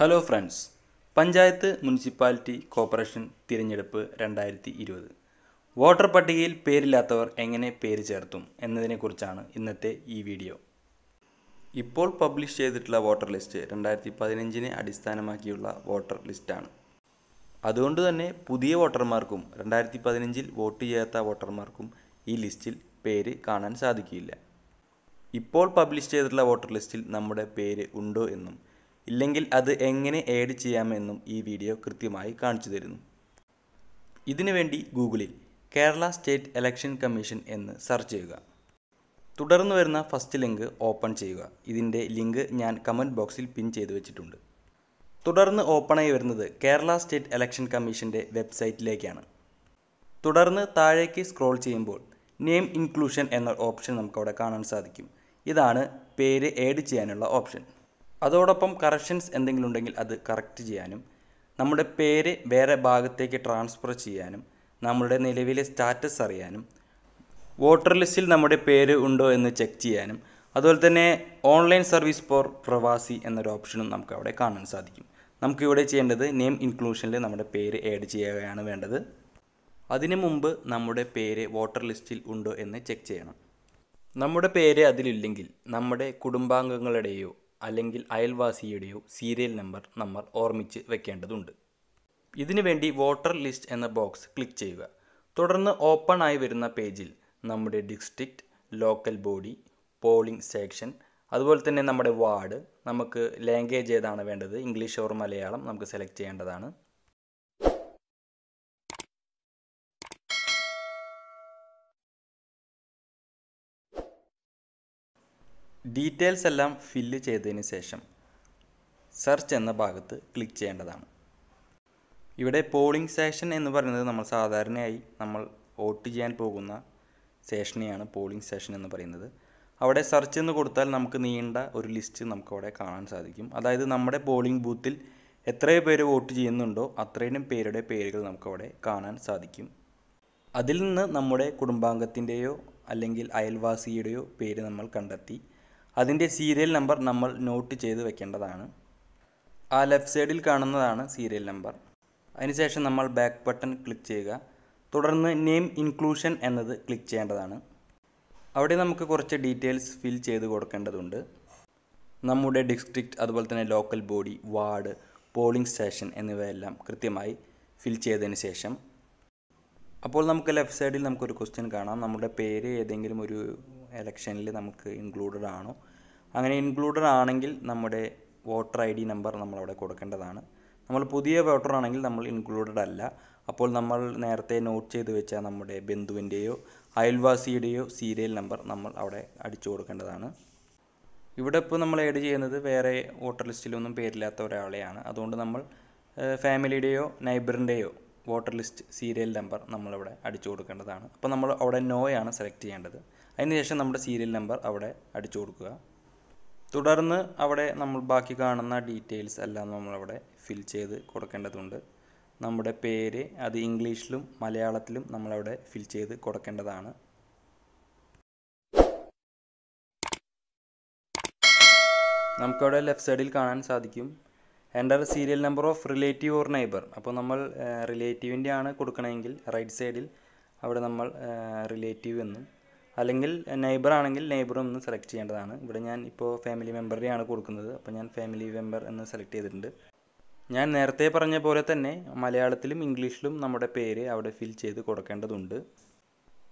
hello friends panchayat municipality corporation തിരഞ്ഞെടുപ്പ് രണ്ടായിരത്തി ഇരുപത് വോട്ടർ പട്ടികയിൽ പേരില്ലാത്തവർ എങ്ങനെ പേര് ചേർത്തും എന്നതിനെക്കുറിച്ചാണ് ഇന്നത്തെ ഈ വീഡിയോ ഇപ്പോൾ പബ്ലിഷ് ചെയ്തിട്ടുള്ള വോട്ടർ ലിസ്റ്റ് രണ്ടായിരത്തി പതിനഞ്ചിനെ അടിസ്ഥാനമാക്കിയുള്ള വോട്ടർ ലിസ്റ്റാണ് അതുകൊണ്ട് തന്നെ പുതിയ വോട്ടർമാർക്കും രണ്ടായിരത്തി പതിനഞ്ചിൽ വോട്ട് ചെയ്യാത്ത വോട്ടർമാർക്കും ഈ ലിസ്റ്റിൽ പേര് കാണാൻ സാധിക്കില്ല ഇപ്പോൾ പബ്ലിഷ് ചെയ്തിട്ടുള്ള വോട്ടർ ലിസ്റ്റിൽ നമ്മുടെ പേര് ഉണ്ടോ എന്നും ഇല്ലെങ്കിൽ അത് എങ്ങനെ ഏഡ് ചെയ്യാമെന്നും ഈ വീഡിയോ കൃത്യമായി കാണിച്ചു തരുന്നു ഇതിനുവേണ്ടി ഗൂഗിളിൽ കേരള സ്റ്റേറ്റ് ഇലക്ഷൻ കമ്മീഷൻ എന്ന് സെർച്ച് ചെയ്യുക തുടർന്ന് വരുന്ന ഫസ്റ്റ് ലിങ്ക് ഓപ്പൺ ചെയ്യുക ഇതിൻ്റെ ലിങ്ക് ഞാൻ കമൻറ്റ് ബോക്സിൽ പിൻ ചെയ്തു വെച്ചിട്ടുണ്ട് തുടർന്ന് ഓപ്പണായി വരുന്നത് കേരള സ്റ്റേറ്റ് ഇലക്ഷൻ കമ്മീഷൻ്റെ വെബ്സൈറ്റിലേക്കാണ് തുടർന്ന് താഴേക്ക് സ്ക്രോൾ ചെയ്യുമ്പോൾ നെയിം ഇൻക്ലൂഷൻ എന്ന ഓപ്ഷൻ നമുക്കവിടെ കാണാൻ സാധിക്കും ഇതാണ് പേര് ഏഡ് ചെയ്യാനുള്ള ഓപ്ഷൻ അതോടൊപ്പം കറക്ഷൻസ് എന്തെങ്കിലും ഉണ്ടെങ്കിൽ അത് കറക്റ്റ് ചെയ്യാനും നമ്മുടെ പേര് വേറെ ഭാഗത്തേക്ക് ട്രാൻസ്ഫർ ചെയ്യാനും നമ്മുടെ നിലവിലെ സ്റ്റാറ്റസ് അറിയാനും വോട്ടർ ലിസ്റ്റിൽ നമ്മുടെ പേര് ഉണ്ടോ എന്ന് ചെക്ക് ചെയ്യാനും അതുപോലെ തന്നെ ഓൺലൈൻ സർവീസ് ഫോർ പ്രവാസി എന്നൊരു ഓപ്ഷനും നമുക്ക് അവിടെ കാണാൻ സാധിക്കും നമുക്കിവിടെ ചെയ്യേണ്ടത് നെയിം ഇൻക്ലൂഷനിൽ നമ്മുടെ പേര് ആഡ് ചെയ്യുകയാണ് വേണ്ടത് അതിനു മുമ്പ് നമ്മുടെ പേര് വോട്ടർ ലിസ്റ്റിൽ ഉണ്ടോ എന്ന് ചെക്ക് ചെയ്യണം നമ്മുടെ പേര് അതിലില്ലെങ്കിൽ നമ്മുടെ കുടുംബാംഗങ്ങളുടെയോ അല്ലെങ്കിൽ അയൽവാസിയുടെയോ സീരിയൽ നമ്പർ നമ്മൾ ഓർമ്മിച്ച് വെക്കേണ്ടതുണ്ട് ഇതിനുവേണ്ടി വോട്ടർ ലിസ്റ്റ് എന്ന ബോക്സ് ക്ലിക്ക് ചെയ്യുക തുടർന്ന് ഓപ്പൺ ആയി വരുന്ന പേജിൽ നമ്മുടെ district local body polling section അതുപോലെ തന്നെ നമ്മുടെ വാർഡ് നമുക്ക് ലാംഗ്വേജ് ഏതാണ് വേണ്ടത് ഇംഗ്ലീഷ് ഓർ മലയാളം നമുക്ക് സെലക്ട് ചെയ്യേണ്ടതാണ് ഡീറ്റെയിൽസ് എല്ലാം ഫില്ല് ചെയ്തതിന് ശേഷം സെർച്ച് എന്ന ഭാഗത്ത് ക്ലിക്ക് ചെയ്യേണ്ടതാണ് ഇവിടെ പോളിംഗ് സ്റ്റേഷൻ എന്ന് പറയുന്നത് നമ്മൾ സാധാരണയായി നമ്മൾ വോട്ട് ചെയ്യാൻ പോകുന്ന സ്റ്റേഷനെയാണ് പോളിംഗ് സ്റ്റേഷൻ എന്ന് പറയുന്നത് അവിടെ സെർച്ച് എന്ന് കൊടുത്താൽ നമുക്ക് നീണ്ട ഒരു ലിസ്റ്റ് നമുക്ക് അവിടെ കാണാൻ സാധിക്കും അതായത് നമ്മുടെ പോളിംഗ് ബൂത്തിൽ എത്രയോ പേര് വോട്ട് ചെയ്യുന്നുണ്ടോ അത്രയും പേരുടെ പേരുകൾ നമുക്കവിടെ കാണാൻ സാധിക്കും അതിൽ നിന്ന് നമ്മുടെ കുടുംബാംഗത്തിൻ്റെയോ അല്ലെങ്കിൽ അയൽവാസിയുടെയോ പേര് നമ്മൾ കണ്ടെത്തി അതിൻ്റെ സീരിയൽ നമ്പർ നമ്മൾ നോട്ട് ചെയ്ത് വെക്കേണ്ടതാണ് ആ ലെഫ്റ്റ് സൈഡിൽ കാണുന്നതാണ് സീരിയൽ നമ്പർ അതിനുശേഷം നമ്മൾ ബാക്ക് ബട്ടൺ ക്ലിക്ക് ചെയ്യുക തുടർന്ന് നെയിം ഇൻക്ലൂഷൻ എന്നത് ക്ലിക്ക് ചെയ്യേണ്ടതാണ് അവിടെ നമുക്ക് കുറച്ച് ഡീറ്റെയിൽസ് ഫിൽ ചെയ്ത് കൊടുക്കേണ്ടതുണ്ട് നമ്മുടെ ഡിസ്ട്രിക്റ്റ് അതുപോലെ തന്നെ local body ward polling station എന്നിവയെല്ലാം കൃത്യമായി ഫിൽ ചെയ്തതിന് ശേഷം അപ്പോൾ നമുക്ക് ലെഫ്റ്റ് സൈഡിൽ നമുക്കൊരു ക്വസ്റ്റ്യൻ കാണാം നമ്മുടെ പേര് ഏതെങ്കിലും ഒരു എലക്ഷനിൽ നമുക്ക് ഇൻക്ലൂഡഡ് ആണോ അങ്ങനെ ഇൻക്ലൂഡഡ് ആണെങ്കിൽ നമ്മുടെ വോട്ടർ ഐ ഡി നമ്പർ നമ്മളവിടെ കൊടുക്കേണ്ടതാണ് നമ്മൾ പുതിയ വോട്ടർ ആണെങ്കിൽ നമ്മൾ ഇൻക്ലൂഡഡ് അല്ല അപ്പോൾ നമ്മൾ നേരത്തെ നോട്ട് ചെയ്ത് വെച്ച നമ്മുടെ ബന്ധുവിൻ്റെയോ അയൽവാസിയുടെയോ സീരിയൽ നമ്പർ നമ്മൾ അവിടെ അടിച്ചു കൊടുക്കേണ്ടതാണ് ഇവിടെ ഇപ്പോൾ നമ്മൾ ഏഡ് ചെയ്യുന്നത് വേറെ വോട്ടർ ലിസ്റ്റിലൊന്നും പേരില്ലാത്ത ഒരാളെയാണ് അതുകൊണ്ട് നമ്മൾ ഫാമിലിയുടെയോ നൈബറിൻ്റെയോ വോട്ടർ ലിസ്റ്റ് സീരിയൽ നമ്പർ നമ്മളിവിടെ അടിച്ചു കൊടുക്കേണ്ടതാണ് അപ്പോൾ നമ്മൾ അവിടെ നോയാണ് സെലക്ട് ചെയ്യേണ്ടത് അതിനുശേഷം നമ്മുടെ സീരിയൽ നമ്പർ അവിടെ അടിച്ചു കൊടുക്കുക തുടർന്ന് അവിടെ നമ്മൾ ബാക്കി കാണുന്ന ഡീറ്റെയിൽസ് എല്ലാം നമ്മളവിടെ ഫിൽ ചെയ്ത് കൊടുക്കേണ്ടതുണ്ട് നമ്മുടെ പേര് അത് ഇംഗ്ലീഷിലും മലയാളത്തിലും നമ്മളവിടെ ഫിൽ ചെയ്ത് കൊടുക്കേണ്ടതാണ് നമുക്കവിടെ ലെഫ്റ്റ് സൈഡിൽ കാണാൻ സാധിക്കും enter serial number of relative or neighbour അപ്പോൾ നമ്മൾ റിലേറ്റീവിൻ്റെ ആണ് കൊടുക്കണമെങ്കിൽ റൈറ്റ് സൈഡിൽ അവിടെ നമ്മൾ റിലേറ്റീവ് എന്നും അല്ലെങ്കിൽ നെയ്ബർ ആണെങ്കിൽ നെയ്ബർ ഒന്ന് സെലക്ട് ചെയ്യേണ്ടതാണ് ഇവിടെ ഞാൻ ഇപ്പോൾ ഫാമിലി മെമ്പറിനെയാണ് കൊടുക്കുന്നത് അപ്പോൾ ഞാൻ ഫാമിലി മെമ്പർ എന്ന് സെലക്ട് ചെയ്തിട്ടുണ്ട് ഞാൻ നേരത്തെ പറഞ്ഞ പോലെ തന്നെ മലയാളത്തിലും ഇംഗ്ലീഷിലും നമ്മുടെ പേര് അവിടെ ഫിൽ ചെയ്ത് കൊടുക്കേണ്ടതുണ്ട്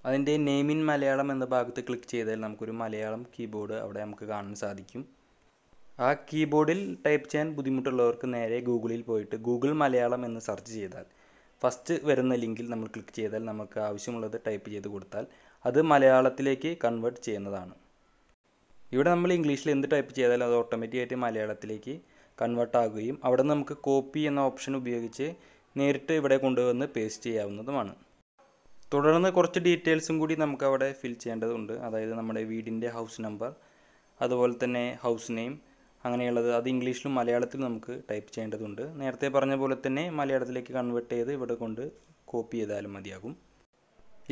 അതിൻ്റെ നെയിം ഇൻ മലയാളം എന്ന ഭാഗത്ത് ക്ലിക്ക് ചെയ്താൽ നമുക്കൊരു മലയാളം കീബോർഡ് അവിടെ നമുക്ക് കാണാൻ സാധിക്കും ആ കീബോർഡിൽ ടൈപ്പ് ചെയ്യാൻ ബുദ്ധിമുട്ടുള്ളവർക്ക് നേരെ ഗൂഗിളിൽ പോയിട്ട് ഗൂഗിൾ മലയാളം എന്ന് സെർച്ച് ചെയ്താൽ ഫസ്റ്റ് വരുന്ന ലിങ്കിൽ നമ്മൾ ക്ലിക്ക് ചെയ്താൽ നമുക്ക് ആവശ്യമുള്ളത് ടൈപ്പ് ചെയ്ത് കൊടുത്താൽ അത് മലയാളത്തിലേക്ക് കൺവേർട്ട് ചെയ്യുന്നതാണ് ഇവിടെ നമ്മൾ ഇംഗ്ലീഷിൽ എന്ത് ടൈപ്പ് ചെയ്താലും അത് ഓട്ടോമാറ്റിക്കായിട്ട് മലയാളത്തിലേക്ക് കൺവേർട്ട് ആകുകയും അവിടെ നമുക്ക് കോപ്പി എന്ന ഓപ്ഷൻ ഉപയോഗിച്ച് നേരിട്ട് ഇവിടെ കൊണ്ടുവന്ന് പേസ്റ്റ് ചെയ്യാവുന്നതുമാണ് തുടർന്ന് കുറച്ച് ഡീറ്റെയിൽസും കൂടി നമുക്ക് അവിടെ ഫിൽ ചെയ്യേണ്ടതുണ്ട് അതായത് നമ്മുടെ വീടിൻ്റെ ഹൗസ് നമ്പർ അതുപോലെ തന്നെ ഹൗസ് നെയിം അങ്ങനെയുള്ളത് അത് ഇംഗ്ലീഷിലും മലയാളത്തിലും നമുക്ക് ടൈപ്പ് ചെയ്യേണ്ടതുണ്ട് നേരത്തെ പറഞ്ഞ പോലെ തന്നെ മലയാളത്തിലേക്ക് കൺവേർട്ട് ചെയ്ത് ഇവിടെ കൊണ്ട് കോപ്പി ചെയ്താലും മതിയാകും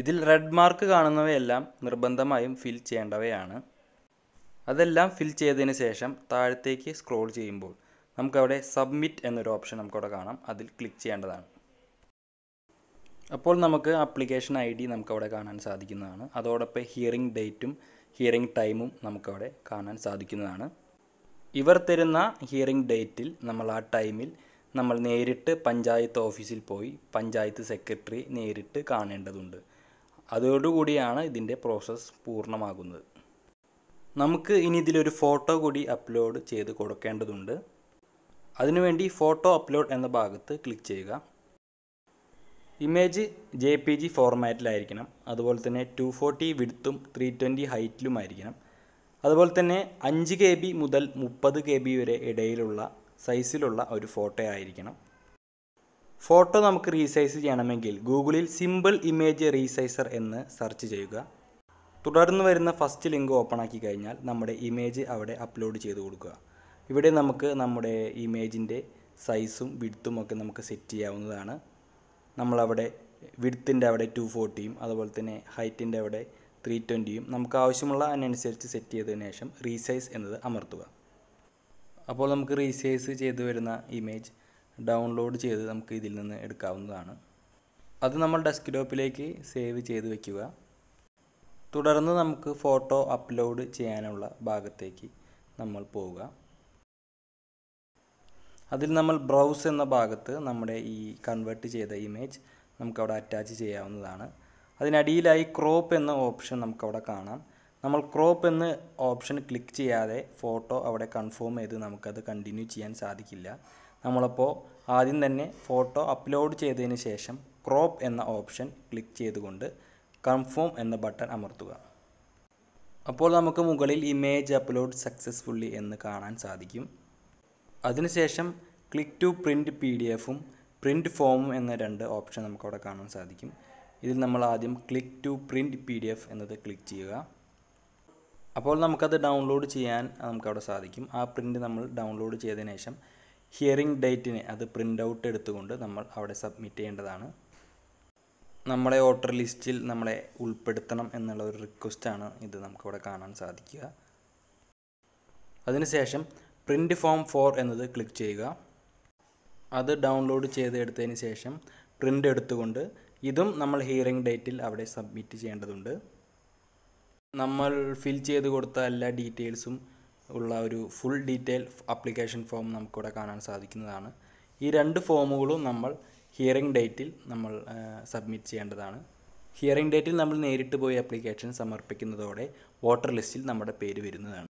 ഇതിൽ റെഡ് മാർക്ക് കാണുന്നവയെല്ലാം നിർബന്ധമായും ഫിൽ ചെയ്യേണ്ടവയാണ് അതെല്ലാം ഫിൽ ചെയ്തതിന് ശേഷം താഴത്തേക്ക് സ്ക്രോൾ ചെയ്യുമ്പോൾ നമുക്കവിടെ സബ്മിറ്റ് എന്നൊരു ഓപ്ഷൻ നമുക്കവിടെ കാണാം അതിൽ ക്ലിക്ക് ചെയ്യേണ്ടതാണ് അപ്പോൾ നമുക്ക് അപ്ലിക്കേഷൻ ഐ ഡി നമുക്കവിടെ കാണാൻ സാധിക്കുന്നതാണ് അതോടൊപ്പം ഹിയറിംഗ് ഡേറ്റും ഹിയറിംഗ് ടൈമും നമുക്കവിടെ കാണാൻ സാധിക്കുന്നതാണ് ഇവർ തരുന്ന ഹിയറിംഗ് ഡേറ്റിൽ നമ്മൾ ആ ടൈമിൽ നമ്മൾ നേരിട്ട് പഞ്ചായത്ത് ഓഫീസിൽ പോയി പഞ്ചായത്ത് സെക്രട്ടറി നേരിട്ട് കാണേണ്ടതുണ്ട് അതോടുകൂടിയാണ് ഇതിൻ്റെ പ്രോസസ്സ് പൂർണ്ണമാകുന്നത് നമുക്ക് ഇനി ഇതിലൊരു ഫോട്ടോ കൂടി അപ്ലോഡ് ചെയ്ത് കൊടുക്കേണ്ടതുണ്ട് അതിനുവേണ്ടി ഫോട്ടോ അപ്ലോഡ് എന്ന ഭാഗത്ത് ക്ലിക്ക് ചെയ്യുക ഇമേജ് ജെ പി ജി ഫോർമാറ്റിലായിരിക്കണം അതുപോലെ തന്നെ ടു ഫോർട്ടി വിടുത്തും ത്രീ ട്വൻറ്റി ഹൈറ്റിലുമായിരിക്കണം അതുപോലെ തന്നെ അഞ്ച് കെ ബി മുതൽ മുപ്പത് കെ ബി വരെ ഇടയിലുള്ള സൈസിലുള്ള ഒരു ഫോട്ടോ ആയിരിക്കണം ഫോട്ടോ നമുക്ക് റീസൈസ് ചെയ്യണമെങ്കിൽ ഗൂഗിളിൽ സിമ്പിൾ ഇമേജ് റീസൈസർ എന്ന് സെർച്ച് ചെയ്യുക തുടർന്ന് വരുന്ന ഫസ്റ്റ് ലിങ്ക് ഓപ്പൺ ആക്കി കഴിഞ്ഞാൽ നമ്മുടെ ഇമേജ് അവിടെ അപ്ലോഡ് ചെയ്ത് കൊടുക്കുക ഇവിടെ നമുക്ക് നമ്മുടെ ഇമേജിൻ്റെ സൈസും വിഡ്ത്തും ഒക്കെ നമുക്ക് സെറ്റ് ചെയ്യാവുന്നതാണ് നമ്മളവിടെ വിഡ്ത്തിൻ്റെ അവിടെ ടു ഫോർട്ടിയും അതുപോലെ തന്നെ ഹൈറ്റിൻ്റെ അവിടെ ത്രീ ട്വൻറ്റിയും നമുക്ക് ആവശ്യമുള്ള അതിനനുസരിച്ച് സെറ്റ് ചെയ്തതിന് ശേഷം റീസൈസ് എന്നത് അമർത്തുക അപ്പോൾ നമുക്ക് റീസൈസ് ചെയ്തു വരുന്ന ഇമേജ് ഡൗൺലോഡ് ചെയ്ത് നമുക്ക് ഇതിൽ നിന്ന് എടുക്കാവുന്നതാണ് അത് നമ്മൾ ഡെസ്ക്ടോപ്പിലേക്ക് സേവ് ചെയ്ത് വയ്ക്കുക തുടർന്ന് നമുക്ക് ഫോട്ടോ അപ്ലോഡ് ചെയ്യാനുള്ള ഭാഗത്തേക്ക് നമ്മൾ പോവുക അതിൽ നമ്മൾ ബ്രൗസ് എന്ന ഭാഗത്ത് നമ്മുടെ ഈ കൺവേർട്ട് ചെയ്ത ഇമേജ് നമുക്കവിടെ അറ്റാച്ച് ചെയ്യാവുന്നതാണ് അതിനടിയിലായി ക്രോപ്പ് എന്ന ഓപ്ഷൻ നമുക്കവിടെ കാണാം നമ്മൾ ക്രോപ്പ് എന്ന ഓപ്ഷൻ ക്ലിക്ക് ചെയ്യാതെ ഫോട്ടോ അവിടെ കൺഫേം ചെയ്ത് നമുക്കത് കണ്ടിന്യൂ ചെയ്യാൻ സാധിക്കില്ല നമ്മളപ്പോൾ ആദ്യം തന്നെ ഫോട്ടോ അപ്ലോഡ് ചെയ്തതിന് ശേഷം ക്രോപ്പ് എന്ന ഓപ്ഷൻ ക്ലിക്ക് ചെയ്തുകൊണ്ട് കൺഫേം എന്ന ബട്ടൺ അമർത്തുക അപ്പോൾ നമുക്ക് മുകളിൽ ഇമേജ് അപ്ലോഡ് സക്സസ്ഫുള്ളി എന്ന് കാണാൻ സാധിക്കും അതിനുശേഷം click to print P D എഫും പ്രിൻറ്റ് ഫോമും എന്ന രണ്ട് ഓപ്ഷൻ നമുക്കവിടെ കാണാൻ സാധിക്കും ഇതിൽ നമ്മൾ ആദ്യം click to print P D F എന്നത് ക്ലിക്ക് ചെയ്യുക അപ്പോൾ നമുക്കത് ഡൗൺലോഡ് ചെയ്യാൻ നമുക്കവിടെ സാധിക്കും ആ പ്രിൻറ്റ് നമ്മൾ ഡൗൺലോഡ് ചെയ്തതിന് ശേഷം ഹിയറിംഗ് ഡേറ്റിനെ അത് പ്രിൻ്റ് ഔട്ട് എടുത്തുകൊണ്ട് നമ്മൾ അവിടെ സബ്മിറ്റ് ചെയ്യേണ്ടതാണ് നമ്മളെ വോട്ടർ ലിസ്റ്റിൽ നമ്മളെ ഉൾപ്പെടുത്തണം എന്നുള്ള ഒരു റിക്വസ്റ്റാണ് ഇത് നമുക്കിവിടെ കാണാൻ സാധിക്കുക അതിനുശേഷം പ്രിൻ്റ് ഫോം ഫോർ എന്നത് ക്ലിക്ക് ചെയ്യുക അത് ഡൗൺലോഡ് ചെയ്തെടുത്തതിന് ശേഷം പ്രിൻ്റ് എടുത്തുകൊണ്ട് ഇതും നമ്മൾ ഹിയറിംഗ് ഡേറ്റിൽ അവിടെ സബ്മിറ്റ് ചെയ്യേണ്ടതുണ്ട് നമ്മൾ ഫിൽ ചെയ്ത് കൊടുത്ത എല്ലാ ഡീറ്റെയിൽസും ഉള്ള ഒരു ഫുൾ ഡീറ്റെയിൽ അപ്ലിക്കേഷൻ ഫോം നമുക്കിവിടെ കാണാൻ സാധിക്കുന്നതാണ് ഈ രണ്ട് ഫോമുകളും നമ്മൾ ഹിയറിംഗ് ഡേറ്റിൽ നമ്മൾ സബ്മിറ്റ് ചെയ്യേണ്ടതാണ് ഹിയറിംഗ് ഡേറ്റിൽ നമ്മൾ നേരിട്ട് പോയി അപ്ലിക്കേഷൻ സമർപ്പിക്കുന്നതോടെ വോട്ടർ ലിസ്റ്റിൽ നമ്മുടെ പേര് വരുന്നതാണ്